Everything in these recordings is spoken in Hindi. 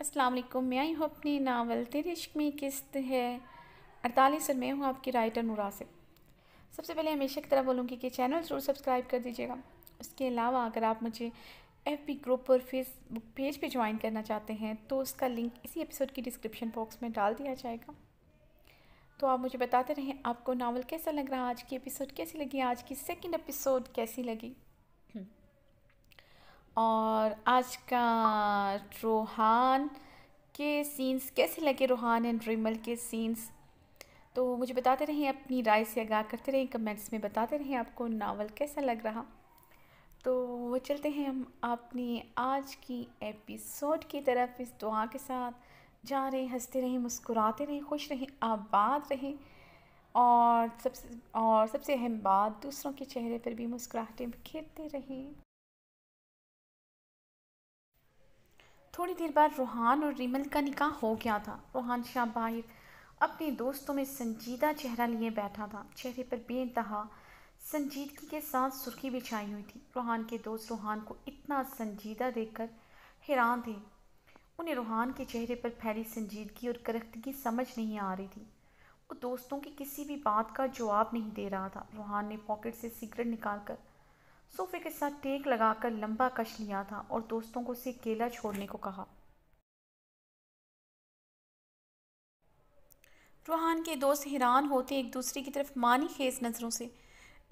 अस्सलाम वालेकुम मैं आई हूँ अपनी नावल तिरिश्क में किस्त है अड़तालीस और मैं हूँ आपकी राइटर नुरासिब सबसे पहले हमेशा की तरह बोलूँगी कि चैनल ज़रूर सब्सक्राइब कर दीजिएगा उसके अलावा अगर आप मुझे एफ बी ग्रुप और फेसबुक पेज पे ज्वाइन करना चाहते हैं तो उसका लिंक इसी एपिसोड की डिस्क्रिप्शन बॉक्स में डाल दिया जाएगा तो आप मुझे बताते रहें आपको नावल कैसा लग रहा आज की एपिसोड कैसी लगी आज की सेकेंड एपिसोड कैसी लगी और आज का रोहान के सीन्स कैसे लगे रोहान एंड रिमल के सीन्स तो मुझे बताते रहें अपनी राय से आगाह करते रहें कमेंट्स में बताते रहें आपको नावल कैसा लग रहा तो चलते हैं हम अपनी आज की एपिसोड की तरफ इस दुआ के साथ जा रहे हंसते रहें मुस्कुराते रहें खुश रहें आबाद रहें और सबसे और सबसे अहम बात दूसरों के चेहरे पर भी मुस्कुराहटें बिखेरते रहें थोड़ी देर बाद रूहान और रिमल का निकाह हो गया था रूहान शाह बाहर अपने दोस्तों में संजीदा चेहरा लिए बैठा था चेहरे पर बेानतहा संजीदगी के साथ सुर्खी बिछाई हुई थी रूहान के दोस्त रूहान को इतना संजीदा देखकर हैरान थे उन्हें रूहान के चेहरे पर फैली संजीदगी और करख्तगी समझ नहीं आ रही थी वो दोस्तों की किसी भी बात का जवाब नहीं दे रहा था रूहान ने पॉकेट से सिगरेट निकाल कर सोफे के साथ टेक लगाकर लंबा कश लिया था और दोस्तों को उसे केला छोड़ने को कहा रूहान के दोस्त हैरान होते एक दूसरे की तरफ मानी खेस नज़रों से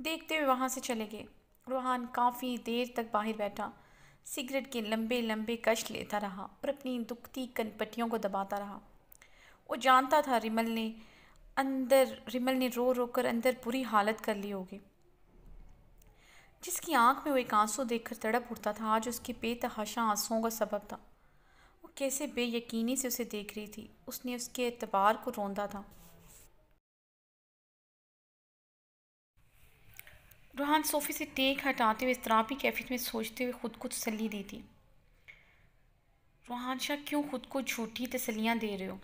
देखते हुए वहाँ से चले गए रूहान काफ़ी देर तक बाहर बैठा सिगरेट के लंबे लंबे कश लेता रहा और अपनी दुखती कनपटियों को दबाता रहा वो जानता था रिमल ने अंदर रिमल ने रो रो कर अंदर बुरी हालत कर ली होगी जिसकी आंख में वो एक आंसू देखकर तड़प उठता था आज उसके बेतहाशा आंसुओं का सबब था वो कैसे बेयकीनी से उसे देख रही थी उसने उसके एतबार को रोंदा था रूहान सोफी से टेक हटाते हुए इतराबी कैफियत में सोचते हुए ख़ुद को तसली दी थी रूहान शाह क्यों ख़ुद को झूठी तसलियाँ दे रहे हो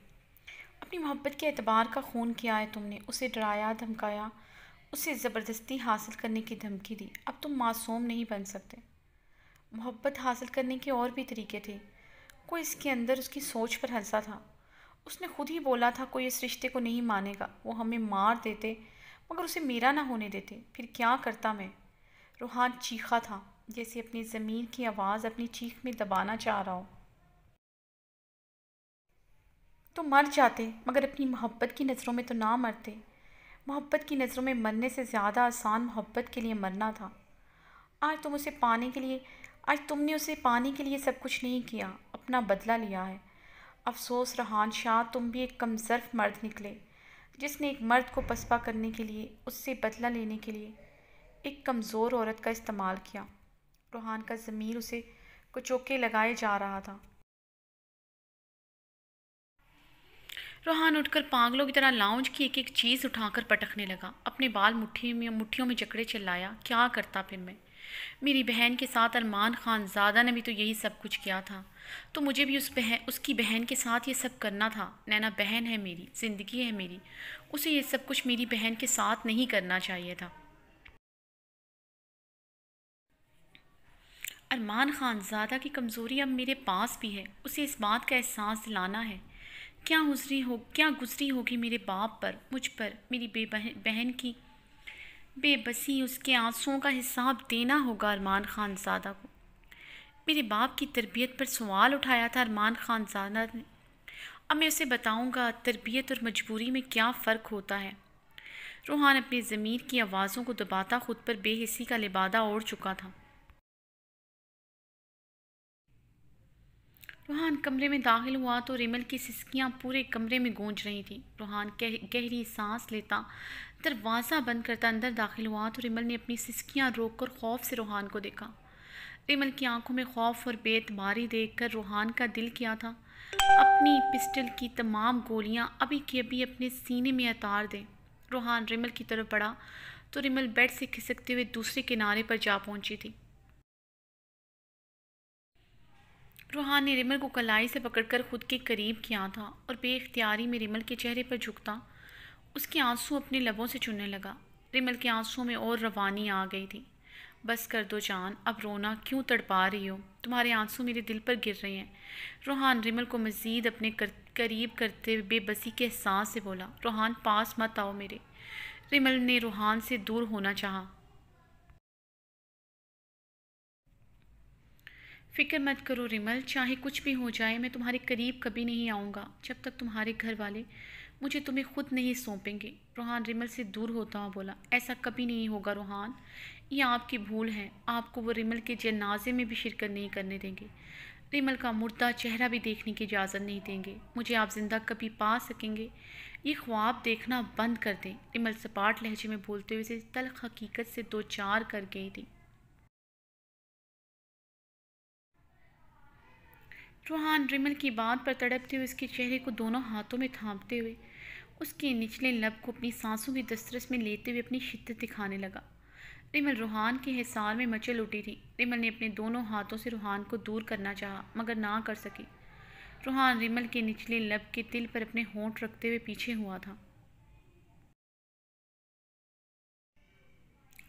अपनी मोहब्बत के एतबार का खून किया है तुमने उसे डराया धमकाया उसे ज़बरदस्ती हासिल करने की धमकी दी अब तुम मासूम नहीं बन सकते मोहब्बत हासिल करने के और भी तरीके थे कोई इसके अंदर उसकी सोच पर हंसा था उसने खुद ही बोला था कोई इस रिश्ते को नहीं मानेगा वो हमें मार देते मगर उसे मेरा ना होने देते फिर क्या करता मैं रूहान चीखा था जैसे अपनी ज़मीन की आवाज़ अपनी चीख में दबाना चाह रहा हो तो मर जाते मगर अपनी मोहब्बत की नज़रों में तो ना मरते मोहब्बत की नज़रों में मरने से ज़्यादा आसान मोहब्बत के लिए मरना था आज तुम उसे पाने के लिए आज तुमने उसे पाने के लिए सब कुछ नहीं किया अपना बदला लिया है अफसोस रहान शाह तुम भी एक कमज़र्फ मर्द निकले जिसने एक मर्द को पसपा करने के लिए उससे बदला लेने के लिए एक कमज़ोर औरत का इस्तेमाल किया रूहान का ज़मीर उसे कुचोके लगाए जा रहा था रोहान उठकर पागलों की तरह लाउंज की एक एक चीज़ उठाकर पटकने लगा अपने बाल मुट्ठी में मुठ्ठियों में जकड़े चिल्लाया क्या करता फिर मैं मेरी बहन के साथ अरमान खान ज़्यादा ने भी तो यही सब कुछ किया था तो मुझे भी उस बहन उसकी बहन के साथ ये सब करना था नैना बहन है मेरी ज़िंदगी है मेरी उसे ये सब कुछ मेरी बहन के साथ नहीं करना चाहिए था अरमान खान ज़्यादा की कमज़ोरी अब मेरे पास भी है उसे इस बात का एहसास दिलाना है क्या गुजरी हो क्या गुजरी होगी मेरे बाप पर मुझ पर मेरी बेबहन बहन की बेबसी उसके आंसुओं का हिसाब देना होगा अरमान खान ज़ादा को मेरे बाप की तरबियत पर सवाल उठाया था अरमान खान ज़ादा ने अब मैं उसे बताऊंगा तरबियत और मजबूरी में क्या फ़र्क होता है रूहान अपनी ज़मीर की आवाज़ों को दबाता खुद पर बेहसी का लिबादा ओढ़ चुका था रूहान कमरे में दाखिल हुआ तो रिमल की सिसकियाँ पूरे कमरे में गूंज रही थी रूहान कह, गहरी सांस लेता दरवाज़ा बंद करता अंदर दाखिल हुआ तो रिमल ने अपनी सिसकियाँ रोक कर खौफ से रूहान को देखा रिमल की आंखों में खौफ और बेतबारी देख कर रूहान का दिल किया था अपनी पिस्टल की तमाम गोलियाँ अभी के अभी अपने सीने में उतार दें रूहान रिमल की तरफ बढ़ा तो रिमल बेड से खिसकते हुए दूसरे किनारे पर जा पहुँची थी रूहान ने रिमल को कलाई से पकड़कर खुद के करीब किया था और बेख्तियारी में रिमल के चेहरे पर झुकता उसके आंसू अपने लबों से चुनने लगा रिमल के आंसू में और रवानी आ गई थी बस कर दो जान अब रोना क्यों तड़पा रही हो तुम्हारे आंसू मेरे दिल पर गिर रहे हैं रूहान रिमल को मज़ीद अपने कर, करीब करते बेबसी के एहसास से बोला रूहान पास मत आओ मेरे रिमल ने रूहान से दूर होना चाहा फ़िक्र मत करो रिमल चाहे कुछ भी हो जाए मैं तुम्हारे करीब कभी नहीं आऊँगा जब तक तुम्हारे घर वाले मुझे तुम्हें खुद नहीं सौंपेंगे रूहान रिमल से दूर होता हुआ बोला ऐसा कभी नहीं होगा रूहान ये आपकी भूल है आपको वो रिमल के जनाजे में भी शिरकत नहीं करने देंगे रिमल का मुर्दा चेहरा भी देखने की इजाज़त नहीं देंगे मुझे आप जिंदा कभी पा सकेंगे ये ख्वाब देखना बंद कर दें रिमल सपाट लहजे में बोलते हुए इसे तल हकीकत से दो चार कर गई थी रूहान रिमल की बात पर तड़पते हुए उसके चेहरे को दोनों हाथों में थामते हुए उसके निचले लब को अपनी सांसों की दस्तरस में लेते हुए अपनी शिद्दत दिखाने लगा रिमल रूहान के हिसार में मचल उठी थी रिमल ने अपने दोनों हाथों से रूहान को दूर करना चाहा मगर ना कर सकी रूहान रिमल के निचले लब के तिल पर अपने होंठ रखते हुए पीछे हुआ था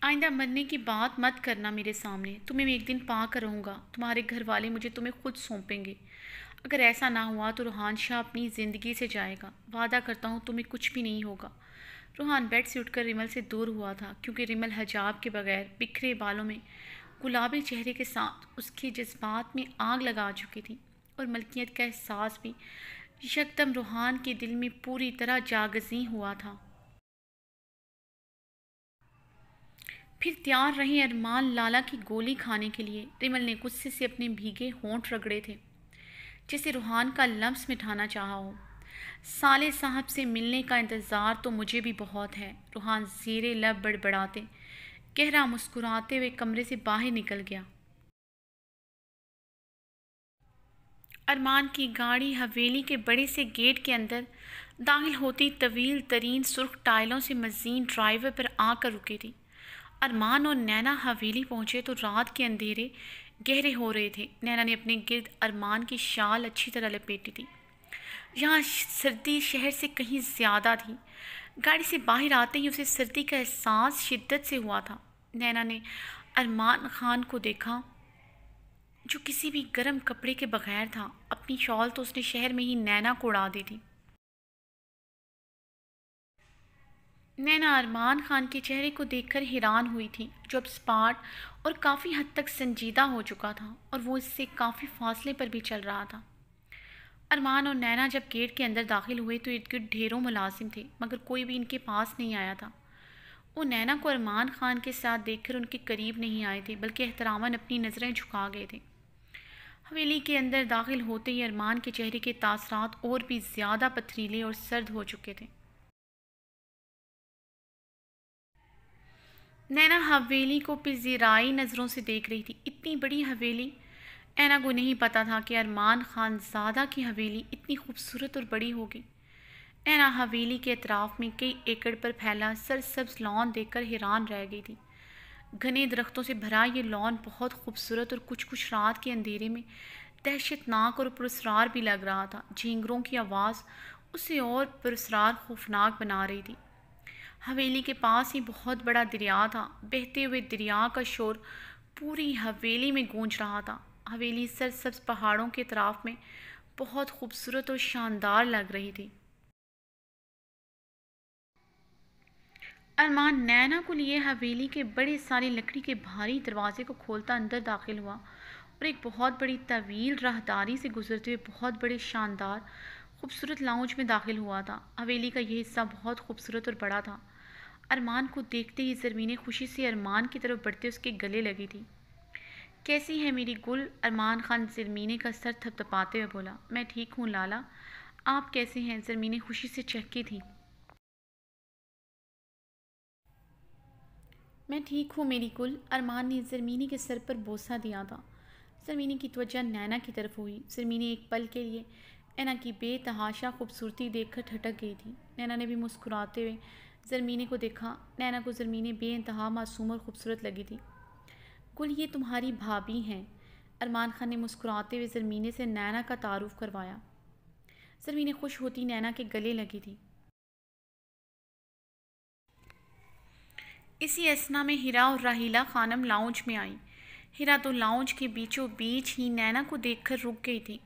आइंदा मरने की बात मत करना मेरे सामने तुम्हें मैं एक दिन पा कर रहूँगा तुम्हारे घर वाले मुझे तुम्हें खुद सौंपेंगे अगर ऐसा ना हुआ तो रूहान शाह अपनी ज़िंदगी से जाएगा वादा करता हूँ तुम्हें कुछ भी नहीं होगा रूहान बेड से उठकर रिमल से दूर हुआ था क्योंकि रिमल हजाब के बगैर बिखरे बालों में गुलाबी चेहरे के साथ उसके जज्बात में आग लगा चुकी थी और मलकियत का एहसास भी यकदम रूहान के दिल में पूरी तरह जागजी हुआ था फिर तैयार रहे अरमान लाला की गोली खाने के लिए रिमल ने गुस्से से अपने भीगे होंठ रगड़े थे जिसे रूहान का लम्स मिठाना चाहा हो साले साहब से मिलने का इंतज़ार तो मुझे भी बहुत है रूहान जेरे लब बड़बड़ाते गहरा मुस्कुराते हुए कमरे से बाहर निकल गया अरमान की गाड़ी हवेली के बड़े से गेट के अंदर दाखिल होती तवील तरीन सुर्ख टाइलों से मजीन ड्राइवर पर आकर रुकी थी अरमान और नैना हवेली पहुंचे तो रात के अंधेरे गहरे हो रहे थे नैना ने अपने गिर्द अरमान की शाल अच्छी तरह लपेटी थी यहाँ सर्दी शहर से कहीं ज़्यादा थी गाड़ी से बाहर आते ही उसे सर्दी का एहसास शिद्दत से हुआ था नैना ने अरमान खान को देखा जो किसी भी गर्म कपड़े के बगैर था अपनी शॉल तो उसने शहर में ही नैना को उड़ा दी थी नैना अरमान खान के चेहरे को देखकर हैरान हुई थी जो अब स्पाट और काफ़ी हद तक संजीदा हो चुका था और वो इससे काफ़ी फासले पर भी चल रहा था अरमान और नैना जब गेट के अंदर दाखिल हुए तो इर्द गिर्द ढेरों मुलाजिम थे मगर कोई भी इनके पास नहीं आया था वो नैना को अरमान खान के साथ देखकर उनके करीब नहीं आए थे बल्कि एहतरामन अपनी नज़रें झुका गए थे हवेली के अंदर दाखिल होते ही अरमान के चेहरे के तासरात और भी ज़्यादा पथरीले और सर्द हो चुके थे नैना हवेली को पिजीराई नज़रों से देख रही थी इतनी बड़ी हवेली ऐना को नहीं पता था कि अरमान खान ज़्यादा की हवेली इतनी खूबसूरत और बड़ी होगी ऐना हवेली के अतराफ़ में कई एकड़ पर फैला सरसब्ज लॉन देखकर हैरान रह गई थी घने दरख्तों से भरा ये लॉन बहुत खूबसूरत और कुछ कुछ रात के अंधेरे में दहशतनाक और पुरसरार भी लग रहा था झींगरों की आवाज़ उसे और पुरसरार खौफनाक बना रही थी हवेली के पास ही बहुत बड़ा दरिया था बहते हुए दरिया का शोर पूरी हवेली में गूंज रहा था हवेली सर सब्ज पहाड़ों के तराफ में बहुत खूबसूरत और शानदार लग रही थी अरमान नैना को लिए हवेली के बड़े सारे लकड़ी के भारी दरवाजे को खोलता अंदर दाखिल हुआ और एक बहुत बड़ी तवील राहदारी से गुजरते हुए बहुत बड़े शानदार खूबसूरत लाउंज में दाखिल हुआ था हवेली का यह हिस्सा बहुत खूबसूरत और बड़ा था अरमान को देखते ही जरमीने खुशी से अरमान की तरफ बढ़ते उसके गले लगी थी कैसी है मेरी गुल अरमान खान ज़रमीने का सर थपथपाते हुए बोला मैं ठीक हूँ लाला आप कैसे हैं ज़रमीने खुशी से चहकी थी मैं ठीक हूँ मेरी गुल अरमान ने ज़रमीने के सर पर बोसा दिया था ज़रमीने की त्वचा नैना की तरफ हुई ज़रमीने एक पल के लिए नैना की बेतहाशा खूबसूरती देखकर ठटक गई थी नैना ने भी मुस्कुराते हुए जरमीने को देखा नैना को जरमीने बे इंतहा मासूम और ख़ूबसूरत लगी थी गुल ये तुम्हारी भाभी हैं अरमान खान ने मुस्कुराते हुए जरमीने से नैना का तारुफ करवाया जरमीने खुश होती नैना के गले लगी थी इसी असना में हिरा और राहीला खानम लाउंज में आई हिरा तो लाउंज के बीचों बीच ही नैना को देखकर रुक गई थी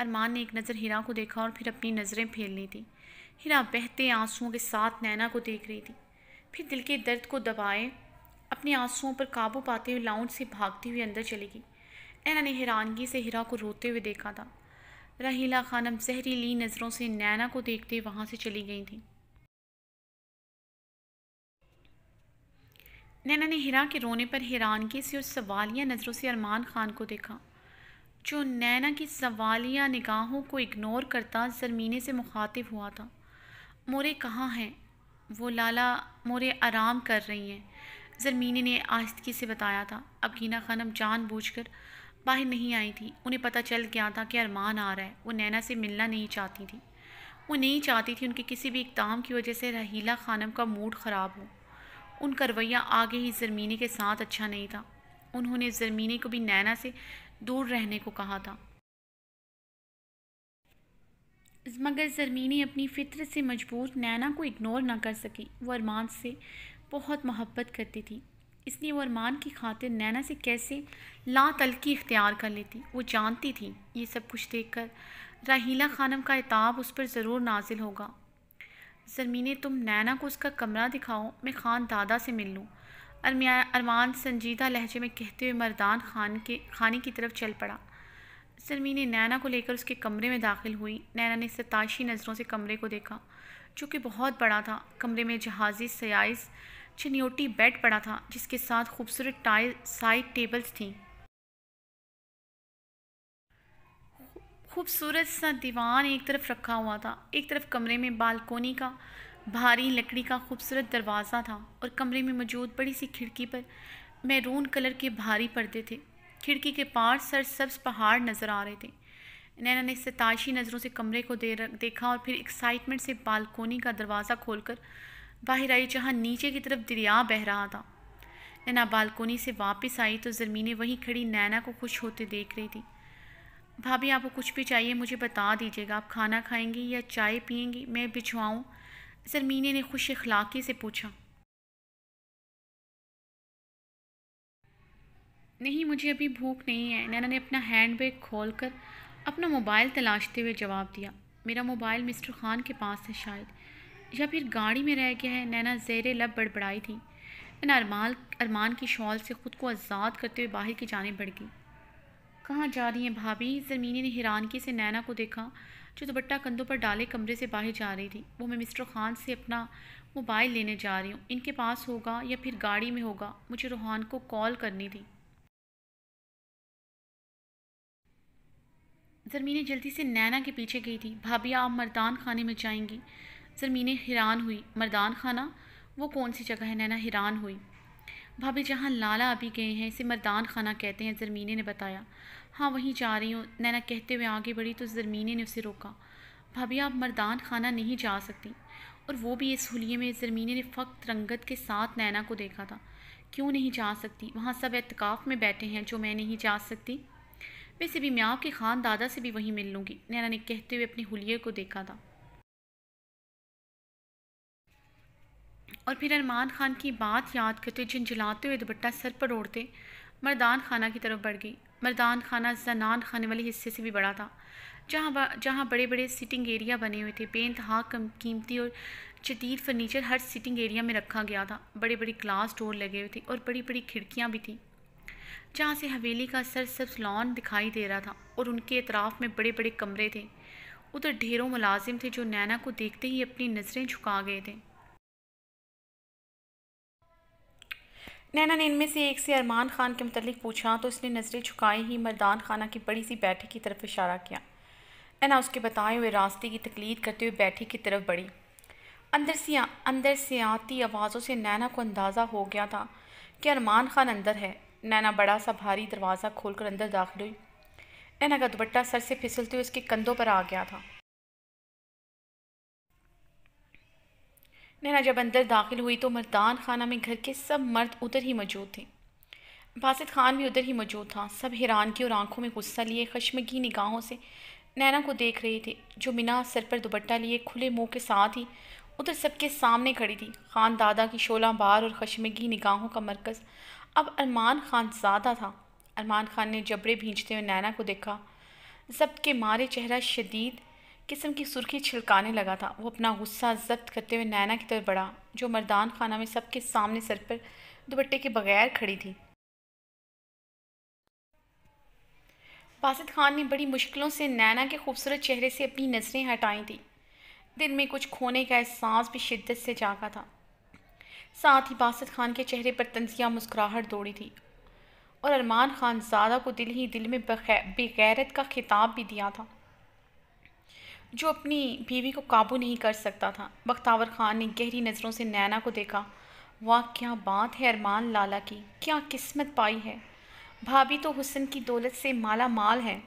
अरमान ने एक नज़र हिरा को देखा और फिर अपनी नज़रें फेर ली थी हिना बहते आंसुओं के साथ नैना को देख रही थी फिर दिल के दर्द को दबाए अपने आंसुओं पर काबू पाते हुए लाउंड से भागती हुई अंदर चली गई नैना ने हैरानगी से हिरा को रोते हुए देखा था रहीला खानम जहरीली नज़रों से नैना को देखते वहाँ से चली गई थी नैना ने हिरा के रोने पर हैरानगी से और सवालिया नज़रों से अरमान खान को देखा जो नैना की सवालिया निगाहों को इग्नोर करता जरमीने से मुखातिब हुआ था मोरे कहाँ हैं वो लाला मोरे आराम कर रही हैं जरमीने ने आस्तगी से बताया था अब गीना खानम जान बूझ कर बाहर नहीं आई थी उन्हें पता चल गया था कि अरमान आ रहा है वो नैना से मिलना नहीं चाहती थी वो नहीं चाहती थी उनके किसी भी इकदाम की वजह से रहीला खानम का मूड ख़राब हो उनका रवैया आगे ही जरमीने के साथ अच्छा नहीं था उन्होंने जरमीने को भी नैना से दूर रहने को कहा था मगर जरमीनी अपनी फितर से मजबूर नैना को इग्नोर ना कर सकी वो अरमान से बहुत मोहब्बत करती थी इसलिए वो अरमान की खातिर नैना से कैसे ला तलकी इख्तियार कर लेती वो जानती थी ये सब कुछ देख कर राहीला खानम का अताब उस पर ज़रूर नाजिल होगा जरमीन तुम नैना को उसका कमरा दिखाओ मैं खान दादा से मिल लूँ अरमान संजीदा लहजे में कहते हुए मरदान खान के खाने की तरफ चल पड़ा सरमीने नैना को लेकर उसके कमरे में दाखिल हुई नैना ने सताशी नज़रों से कमरे को देखा जो कि बहुत बड़ा था कमरे में जहाज़ी सयाइस चनियोटी बेड पड़ा था जिसके साथ खूबसूरत टाइल साइड टेबल्स थी खूबसूरत सा दीवान एक तरफ रखा हुआ था एक तरफ कमरे में बालकोनी का भारी लकड़ी का खूबसूरत दरवाज़ा था और कमरे में मौजूद बड़ी सी खिड़की पर मैरून कलर के भारी पर्दे थे खिड़की के पार सर सब्ज पहाड़ नज़र आ रहे थे नैना ने सताशी नज़रों से कमरे को दे देखा और फिर एक्साइटमेंट से बालकोनी का दरवाज़ा खोलकर बाहर आई जहाँ नीचे की तरफ दरिया बह रहा था नैना बालकोनी से वापस आई तो ज़रमीने वहीं खड़ी नैना को खुश होते देख रही थी भाभी आपको कुछ भी चाहिए मुझे बता दीजिएगा आप खाना खाएंगी या चाय पियेंगी मैं बिछवाऊँ जरमीने ने खुश अखलाकी से पूछा नहीं मुझे अभी भूख नहीं है नैना ने अपना हैंड बैग खोल कर अपना मोबाइल तलाशते हुए जवाब दिया मेरा मोबाइल मिस्टर खान के पास है शायद या फिर गाड़ी में रह गया है नैना जेर लब बड़बड़ाई थी नैना अरमान अरमान की शॉल से ख़ुद को आज़ाद करते हुए बाहर की जाने बढ़ गई कहाँ जा रही हैं भाभी ज़मीनी ने हैरानगी से नैना को देखा जो दुपट्टा कंधों पर डाले कमरे से बाहर जा रही थी वो मैं मिस्टर खान से अपना मोबाइल लेने जा रही हूँ इनके पास होगा या फिर गाड़ी में होगा मुझे रूहान को कॉल करनी थी जरमीने जल्दी से नैना के पीछे गई थी भाभी आप मर्दान खाने में जाएंगी जरमीने हैरान हुई मर्दान खाना वो कौन सी जगह है नैना हैरान हुई भाभी जहाँ लाला अभी गए हैं इसे मरदान खाना कहते हैं जरमीने ने बताया हाँ वहीं जा रही हूँ नैना कहते हुए आगे बढ़ी तो जरमीने ने उसे रोका भाभी आप मरदान खाना नहीं जा सकती और वो भी इस हलिए में जरमीने ने फ़क्त रंगत के साथ नैना को देखा था क्यों नहीं जा सकती वहाँ सब एतकाफ़ में बैठे हैं जो मैं नहीं जा सकती वैसे भी म्याओ के खान दादा से भी वहीं मिल लूँगी नैना ने कहते हुए अपने हुलिये को देखा था और फिर अरमान खान की बात याद करते झंझलाते हुए दुपट्टा सर पर ओढ़ते मर्दान खाना की तरफ बढ़ गई मर्दान खाना जनान खाने वाले हिस्से से भी बड़ा था जहाँ जहाँ बड़े बड़े सिटिंग एरिया बने हुए थे बेनतहा कम कीमती और जदीद फर्नीचर हर सिटिंग एरिया में रखा गया था बड़े बड़े ग्लास डोर लगे हुए थे और बड़ी बड़ी खिड़कियाँ भी थीं जहाँ से हवेली का सर सब लॉन दिखाई दे रहा था और उनके अतराफ़ में बड़े बड़े कमरे थे उधर ढेरों मुलाजिम थे जो नैना को देखते ही अपनी नज़रें झुका गए थे नैना ने इनमें से एक से अरमान खान के मतलब पूछा तो उसने नज़रें झुकाई ही मर्दान खाना की बड़ी सी बैठी की तरफ इशारा किया नैना उसके बताए हुए रास्ते की तकलीद करते हुए बैठी की तरफ बढ़ी अंदर से अंदर से आती आवाज़ों से नैना को अंदाज़ा हो गया था कि अरमान खान अंदर है नैना बड़ा सा भारी दरवाज़ा खोलकर अंदर दाखिल हुई नैना का दुपट्टा सर से फिसलते हुए उसके कंधों पर आ गया था नैना जब अंदर दाखिल हुई तो मर्दान खाना में घर के सब मर्द उधर ही मौजूद थे बासित खान भी उधर ही मौजूद था सब हैरान की और आंखों में गुस्सा लिए खशमगी निगाहों से नैना को देख रहे थे जो मीना सर पर दुपट्टा लिए खुले मुंह के साथ ही उधर सबके सामने खड़ी थी खान दादा की शोला बार और खशमगी निगाहों का मरकज़ अब अरमान खान सादा था अरमान खान ने जबड़े भींचते हुए नैना को देखा जब्त के मारे चेहरा शदीद किस्म की सुर्खी छिड़काने लगा था वो अपना गुस्सा जब्त करते हुए नैना की तरफ बढ़ा जो मर्दान खाना में सबके सामने सर पर दुपट्टे के बगैर खड़ी थी बासित खान ने बड़ी मुश्किलों से नैना के खूबसूरत चेहरे से अपनी नज़रें हटाई थी दिन में कुछ खोने का एहसास भी शिद्दत से जागा था साथ ही बासत खान के चेहरे पर तंजिया मुस्कुराहट दौड़ी थी और अरमान खान ज्यादा को दिल ही दिल में बेगैरत का खिताब भी दिया था जो अपनी बीवी को काबू नहीं कर सकता था बख्तावर खान ने गहरी नज़रों से नैना को देखा वाह क्या बात है अरमान लाला की क्या किस्मत पाई है भाभी तो हुसन की दौलत से माला माल है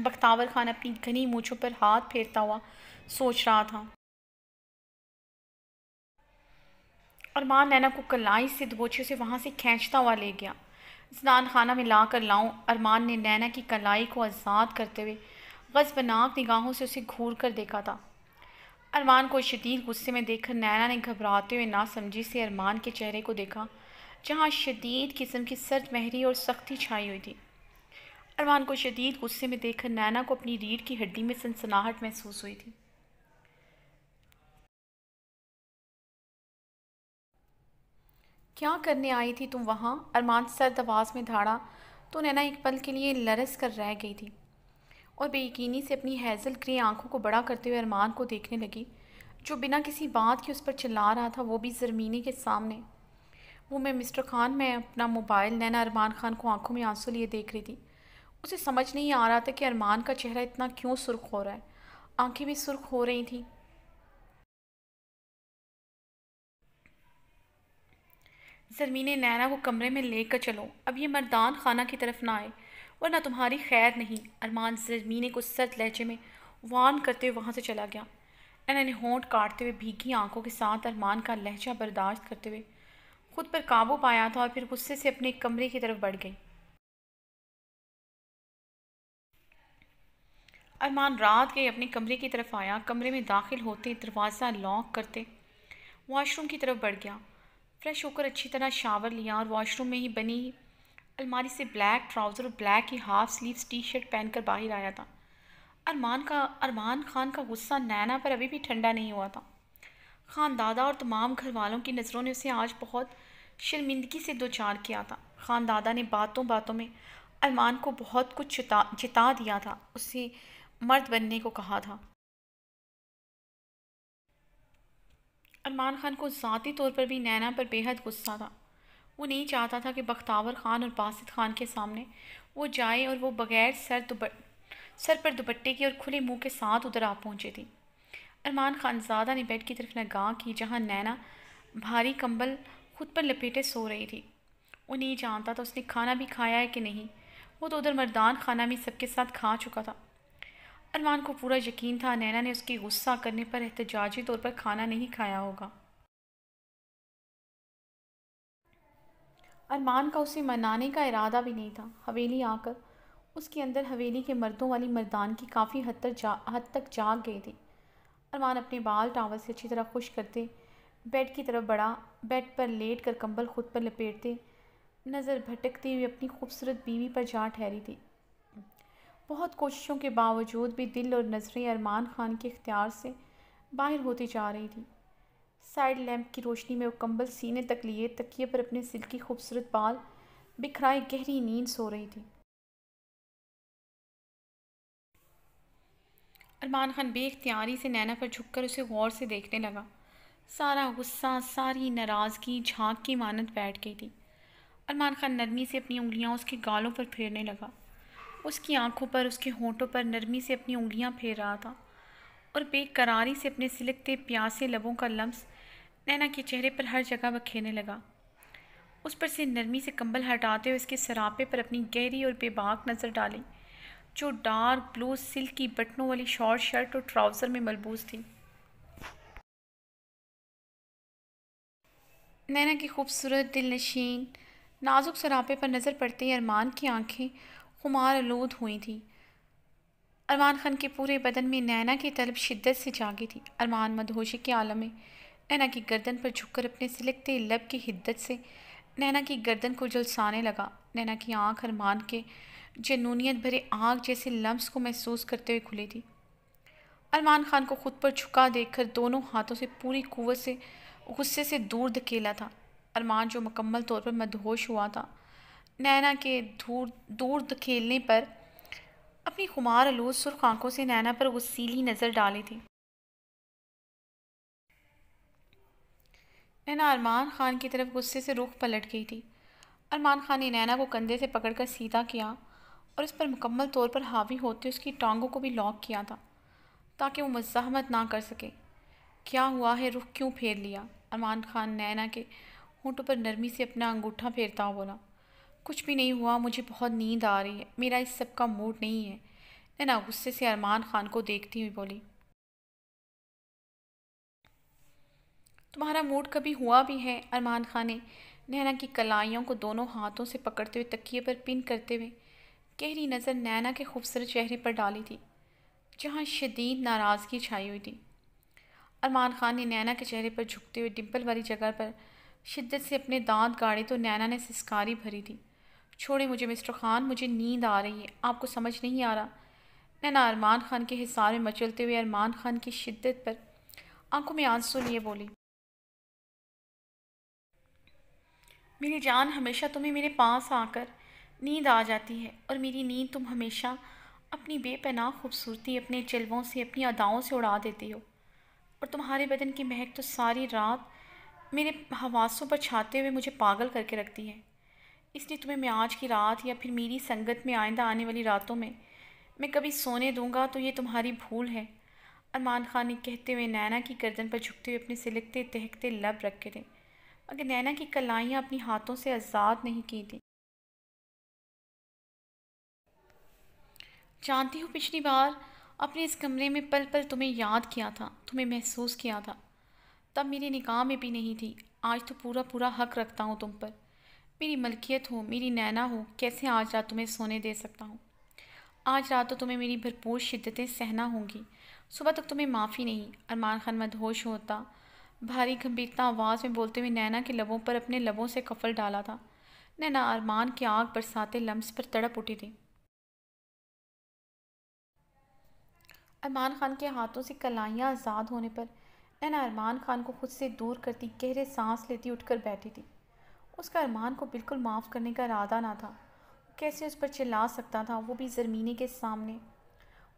बख्तावर खान अपनी घनी मूछों पर हाथ फेरता हुआ सोच रहा था अरमान नैना को कलाई से दबोचे से वहाँ से खींचता हुआ ले गया स्नान खाना में ला कर लाऊँ अरमान ने नैना की कलाई को आज़ाद करते हुए गजबनाक निगाहों से उसे घूर कर देखा था अरमान को शदीद गुस्से में देखकर नैना ने घबराते हुए नासमझी से अरमान के चेहरे को देखा जहाँ शदीद किस्म की सर्द महरी और सख्ती छाई हुई थी अरमान को शदीद गुस्से में देखकर नैना को अपनी रीढ़ की हड्डी में सनसनाहट महसूस हुई थी क्या करने आई थी तुम वहाँ अरमान सर्द आवाज़ में धाड़ा तो नैना एक पल के लिए लरस कर रह गई थी और बेयकीनी से अपनी हैजल ग्रे आंखों को बड़ा करते हुए अरमान को देखने लगी जो बिना किसी बात के उस पर चिल्ला रहा था वो भी जरमीनी के सामने वो मैं मिस्टर खान मैं अपना मोबाइल नैना अरमान खान को आंखों में आंसू लिए देख रही थी उसे समझ नहीं आ रहा था कि अरमान का चेहरा इतना क्यों सुर्ख हो रहा है आंखें भी सुर्ख हो रही थी जरमीने नैना को कमरे में लेकर चलो अब ये मर्दान खाना की तरफ ना आए वरना तुम्हारी खैर नहीं अरमान जरमीने को सर्द लहजे में वान करते हुए वहाँ से चला गया एना ने होंठ काटते हुए भीगी आंखों के साथ अरमान का लहजा बर्दाश्त करते हुए खुद पर काबू पाया था और फिर गुस्से से अपने कमरे की तरफ बढ़ गई अरमान रात गए अपने कमरे की तरफ आया कमरे में दाखिल होते दरवाज़ा लॉक करते वॉशरूम की तरफ बढ़ गया फ़्रेश होकर अच्छी तरह शावर लिया और वॉशरूम में ही बनी अलमारी से ब्लैक ट्राउज़र और ब्लैक ही हाफ स्लीव्स टी शर्ट पहनकर बाहर आया था अरमान का अरमान खान का गुस्सा नैना पर अभी भी ठंडा नहीं हुआ था खान दादा और तमाम घर वालों की नज़रों ने उसे आज बहुत शर्मिंदगी से दो चार किया था खान दादा ने बातों बातों में अरमान को बहुत कुछ जिता जिता दिया था उससे मर्द बनने को कहा था अरमान ख़ान को ज़ाती तौर पर भी नैना पर बेहद गुस्सा था वो नहीं चाहता था कि बख्तावर ख़ान और बासित ख़ान के सामने वो जाए और वो बग़ैर सर दुबट सर पर दुपट्टे की और खुले मुंह के साथ उधर आ पहुँचे थी अरमान ख़ान ज़्यादा ने बेड की तरफ नगाह की जहाँ नैना भारी कंबल खुद पर लपेटे सो रही थी वो नहीं जानता था उसने खाना भी खाया है कि नहीं वो तो उधर मरदान खाना भी सबके साथ खा चुका था अरमान को पूरा यकीन था नैना ने उसकी गुस्सा करने पर एहतजाजी तौर पर खाना नहीं खाया होगा अरमान का उसे मनाने का इरादा भी नहीं था हवेली आकर उसके अंदर हवेली के मर्दों वाली मर्दान की काफ़ी हद तक जा हद तक जाग गई थी अरमान अपने बाल टावल से अच्छी तरह खुश करते बेड की तरफ बढ़ा बेड पर लेट कर कंबल खुद पर लपेटते नज़र भटकती हुई अपनी खूबसूरत बीवी पर जा ठहरी थी बहुत कोशिशों के बावजूद भी दिल और नज़रें अरमान ख़ान के इख्तियार से बाहर होती जा रही थी साइड लैम्प की रोशनी में वो कंबल सीने तक लिए तकिए पर अपने की खूबसूरत बाल बिखराए गहरी नींद सो रही थी अरमान खान बेख्तियारी से नैना पर झुककर उसे गौर से देखने लगा सारा गुस्सा सारी नाराज़गी झांक की मानत बैठ गई थी अरमान खान नरमी से अपनी उंगलियां उसके गालों पर फेरने लगा उसकी आंखों पर उसके होंठों पर नरमी से अपनी उंगलियां फेर रहा था और बेकरारी से अपने सिलकते प्यासे लबों का लम्स नैना के चेहरे पर हर जगह बखेरने लगा उस पर से नरमी से कंबल हटाते हुए इसके सरापे पर अपनी गहरी और बेबाक नज़र डाली जो डार्क ब्लू सिल्क की बटनों वाली शॉर्ट शर्ट और ट्राउज़र में मलबूस थी नैना की खूबसूरत दिल नशीन नाजुक सरापे पर नज़र पड़ते ही अरमान की आंखें खुमार आलूद हुई थी अरमान खान के पूरे बदन में नैना की तलब शिद्दत से जागी थी अरमान मदहोशी के आलम में नैना की गर्दन पर झुककर अपने सिलकते लब की हिद्दत से नैना की गर्दन को जलसाने लगा नैना की आंख अरमान के जनूनीत भरे आँख जैसे लम्स को महसूस करते हुए खुली थी अरमान खान को खुद पर झुका देखकर दोनों हाथों से पूरी कुवत से गुस्से से दूर धकेला था अरमान जो मुकम्मल तौर पर मदहोश हुआ था नैना के दूर दूर धकेलने पर अपनी खुमार आलूद सुर्ख आंखों से नैना पर गुस्सीली नज़र डाली थी नैना अरमान खान की तरफ गुस्से से रुख पलट गई थी अरमान खान ने नैना को कंधे से पकड़कर सीधा किया और इस पर मुकम्मल तौर पर हावी होते उसकी टांगों को भी लॉक किया था ताकि वो मजामत ना कर सके क्या हुआ है रुख क्यों फेर लिया अरमान खान नैना के होंठों पर नरमी से अपना अंगूठा फेरता हुआ बोला कुछ भी नहीं हुआ मुझे बहुत नींद आ रही है मेरा इस सब का मूड नहीं है नैना गुस्से से अरमान खान को देखती हुई बोली तुम्हारा मूड कभी हुआ भी है अरमान खान ने नैना की कलाइयों को दोनों हाथों से पकड़ते हुए तकिए पर पिन करते हुए गहरी नज़र नैना के खूबसूरत चेहरे पर डाली थी जहाँ शदीद नाराज़गी छाई हुई थी अरमान खान ने नैना के चेहरे पर झुकते हुए डिम्पल वाली जगह पर शिद्दत से अपने दांत गाड़े तो नैना ने सिस्कारी भरी थी छोड़े मुझे मिस्टर ख़ान मुझे नींद आ रही है आपको समझ नहीं आ रहा नैना अरमान ख़ान के हिसार में मचलते हुए अरमान ख़ान की शिद्दत पर आंखों में आंसू लिए बोली मेरी जान हमेशा तुम्हें मेरे पास आकर नींद आ जाती है और मेरी नींद तुम हमेशा अपनी बेपनाह खूबसूरती अपने जलवों से अपनी अदाओं से उड़ा देती हो और तुम्हारे बदन की महक तो सारी रात मेरे हवासों पर छाते हुए मुझे पागल करके रखती है इसलिए तुम्हें मैं आज की रात या फिर मेरी संगत में आइंदा आने वाली रातों में मैं कभी सोने दूंगा तो ये तुम्हारी भूल है अरमान खान ने कहते हुए नैना की गर्दन पर झुकते हुए अपने सिलकते तहकते लब रखे थे मगर नैना की कलाइयाँ अपने हाथों से आज़ाद नहीं की थी जानती हूँ पिछली बार अपने इस कमरे में पल पल तुम्हें याद किया था तुम्हें महसूस किया था तब मेरे निकाह में भी नहीं थी आज तो पूरा पूरा हक रखता हूँ तुम पर मेरी मलकियत हो मेरी नैना हो कैसे आज रात तुम्हें सोने दे सकता हूँ आज रात तो तुम्हें मेरी भरपूर शिद्दतें सहना होंगी सुबह तक तुम्हें माफ़ी नहीं अरमान खान मदहोश होता भारी गंभीरता आवाज़ में बोलते हुए नैना के लबों पर अपने लबों से कफल डाला था नैना अरमान की आग बरसाते लम्स पर तड़प उठी थी अरमान खान के हाथों से कलाइयाँ आज़ाद होने पर नैना अरमान खान को खुद से दूर करती गहरे सांस लेती उठकर बैठी थी उसका अरमान को बिल्कुल माफ़ करने का इरादा ना था कैसे उस पर चिल्ला सकता था वो भी ज़रमीने के सामने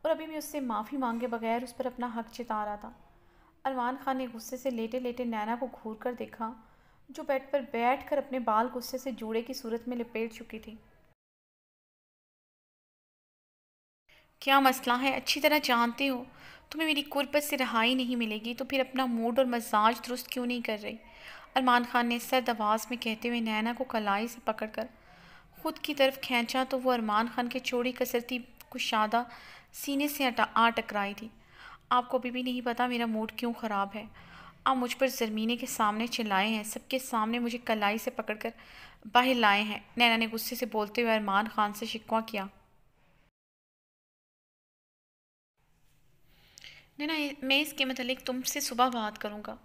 और अभी मैं उससे माफ़ी मांगे बगैर उस पर अपना हक चिता रहा था अरमान खान ने गुस्से से लेटे लेटे नैना को घूर कर देखा जो बेड पर बैठ कर अपने बाल गुस्से से जूड़े की सूरत में लपेट चुकी थी क्या मसला है अच्छी तरह जानते हो तुम्हें मेरी कुर्बत से रहाई नहीं मिलेगी तो फिर अपना मूड और मजाज दुरुस्त क्यों नहीं कर रही अरमान खान ने सर्द आवाज़ में कहते हुए नैना को कलाई से पकड़कर खुद की तरफ खींचा तो वो अरमान खान के चोरी कसरती कुशादा सीने से अटा आ टकराई थी आपको अभी भी नहीं पता मेरा मूड क्यों ख़राब है आप मुझ पर ज़रमीने के सामने चिल्लाए हैं सबके सामने मुझे कलाई से पकड़कर बाहर लाए हैं नैना ने गुस्से से बोलते हुए अरमान खान से शिकवा किया नैना मैं इसके मतलब तुमसे सुबह बात करूँगा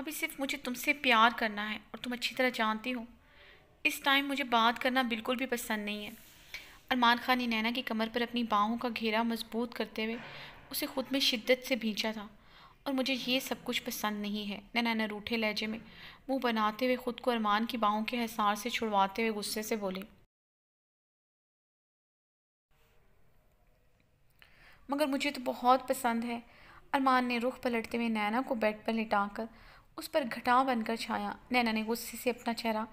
अभी सिर्फ मुझे तुमसे प्यार करना है और तुम अच्छी तरह जानती हो इस टाइम मुझे बात करना बिल्कुल भी पसंद नहीं है अरमान खान ने नैना की कमर पर अपनी बाहों का घेरा मजबूत करते हुए उसे खुद में शिद्दत से भींचा था और मुझे ये सब कुछ पसंद नहीं है नैना ने रूठे लहजे में मुंह बनाते हुए खुद को अरमान की बाहों के हिसार से छुड़वाते हुए गुस्से से बोली मगर मुझे तो बहुत पसंद है अरमान ने रुख पलटते हुए नैना को बेड पर लिटाकर उस पर घटाव बनकर छाया नैना ने गुस्से से अपना चेहरा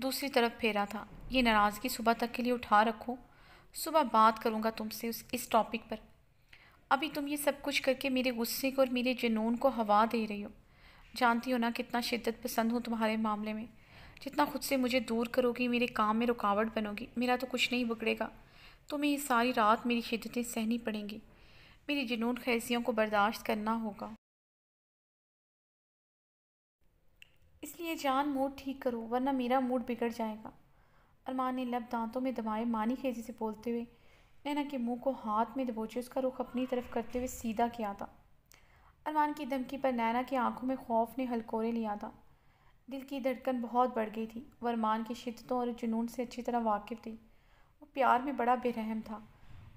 दूसरी तरफ फेरा था ये नाराज़गी सुबह तक के लिए उठा रखो सुबह बात करूँगा तुमसे उस इस टॉपिक पर अभी तुम ये सब कुछ करके मेरे गुस्से को और मेरे जुनून को हवा दे रही हो जानती हो ना कितना शिद्दत पसंद हूँ तुम्हारे मामले में जितना खुद से मुझे दूर करोगी मेरे काम में रुकावट बनोगी मेरा तो कुछ नहीं बिगड़ेगा तुम्हें ये सारी रात मेरी शिद्दतें सहनी पड़ेंगी मेरी जुनून खैसियों को बर्दाश्त करना होगा इसलिए जान मूड ठीक करो वरना मेरा मूड बिगड़ जाएगा अरमान ने लब दांतों में दबाए मानी खेजी से बोलते हुए नैना के मुंह को हाथ में दबोचे उसका रुख अपनी तरफ करते हुए सीधा किया था अरमान की धमकी पर नैना की आंखों में खौफ ने हलकोरे लिया था दिल की धड़कन बहुत बढ़ गई थी वह अरमान की शिद्दतों और जुनून से अच्छी तरह वाकिफ थी वो प्यार में बड़ा बेरहम था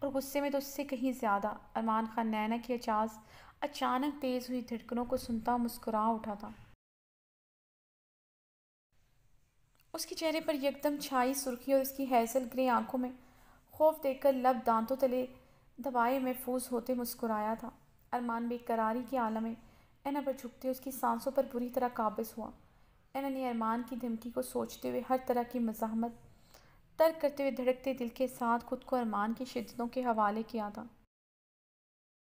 और गुस्से में तो उससे कहीं ज़्यादा अरमान खान नैना की अचाज अचानक तेज़ हुई धड़कनों को सुनता मुस्कुरा उठा था उसके चेहरे पर यकदम छाई सुर्खी और उसकी हैसल ग्रे आंखों में खौफ देखकर लब दांतों तले दबाए महफूज होते मुस्कुराया था अरमान बेकरारी के आलम में एना पर झुकते उसकी सांसों पर बुरी तरह काबिज हुआ एना ने अरमान की धमकी को सोचते हुए हर तरह की मजामत तर्क करते हुए धड़कते दिल के साथ खुद को अरमान की शिद्दतों के हवाले किया था